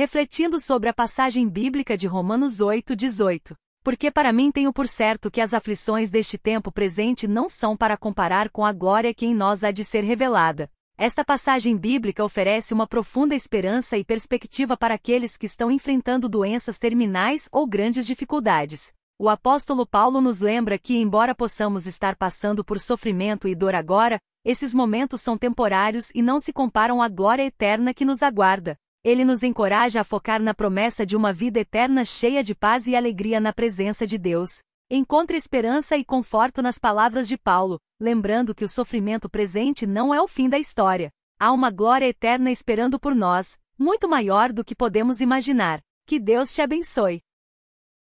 refletindo sobre a passagem bíblica de Romanos 8, 18. Porque para mim tenho por certo que as aflições deste tempo presente não são para comparar com a glória que em nós há de ser revelada. Esta passagem bíblica oferece uma profunda esperança e perspectiva para aqueles que estão enfrentando doenças terminais ou grandes dificuldades. O apóstolo Paulo nos lembra que, embora possamos estar passando por sofrimento e dor agora, esses momentos são temporários e não se comparam à glória eterna que nos aguarda. Ele nos encoraja a focar na promessa de uma vida eterna cheia de paz e alegria na presença de Deus. Encontre esperança e conforto nas palavras de Paulo, lembrando que o sofrimento presente não é o fim da história. Há uma glória eterna esperando por nós, muito maior do que podemos imaginar. Que Deus te abençoe.